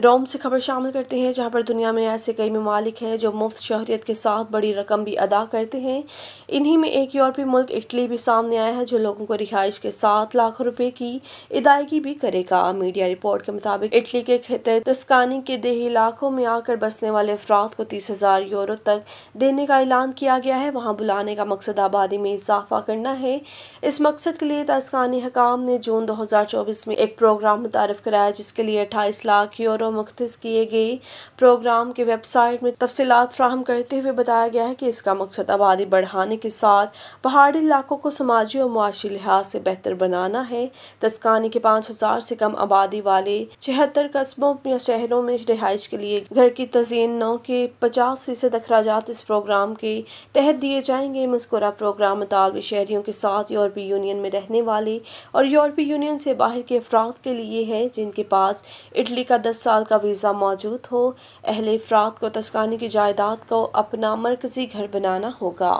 रोम से खबर शामिल करते हैं जहां पर दुनिया में ऐसे कई ममालिक हैं जो मुफ्त शहरीत के साथ बड़ी रकम भी अदा करते हैं इन्हीं में एक यूरोपीय मुल्क इटली भी सामने आया है जो लोगों को रिहाइश के साथ लाख रुपए की अदायगी भी करेगा मीडिया रिपोर्ट के मुताबिक इटली के खेतर तस्कानी के देही इलाकों में आकर बसने वाले अफराद को तीस हजार यूरो तक देने का ऐलान किया गया है वहाँ बुलाने का मकसद आबादी में इजाफा करना है इस मकसद के लिए तस्कानी हकाम ने जून दो हजार चौबीस में एक प्रोग्राम मुतारफ कराया जिसके लिए अट्ठाईस लाख यूरो और मख्ज़ किए गए प्रोग्राम के वेबसाइट में तफसीत फ्राहम करते हुए बताया गया है कि इसका मकसद आबादी बढ़ाने के साथ पहाड़ी इलाकों को समाजी और मुआशी लिहाज से बेहतर बनाना है तस्कानी के पाँच हज़ार से कम आबादी वाले छिहत्तर कस्बों या शहरों में रिहाइश के लिए घर की तजीन नौ के पचास फीसद अखराज इस प्रोग्राम के तहत दिए जाएंगे मुस्कुरा प्रोग्राम मुतालवी शहरीों के साथ यूरोपीय यूनियन में रहने वाले और यूरोपीय यूनियन से बाहर के अफराद के लिए है जिनके पास इटली का दस साल का वीज़ा मौजूद हो अहल अफराद को तस्कानी की जायदाद को अपना मरकजी घर बनाना होगा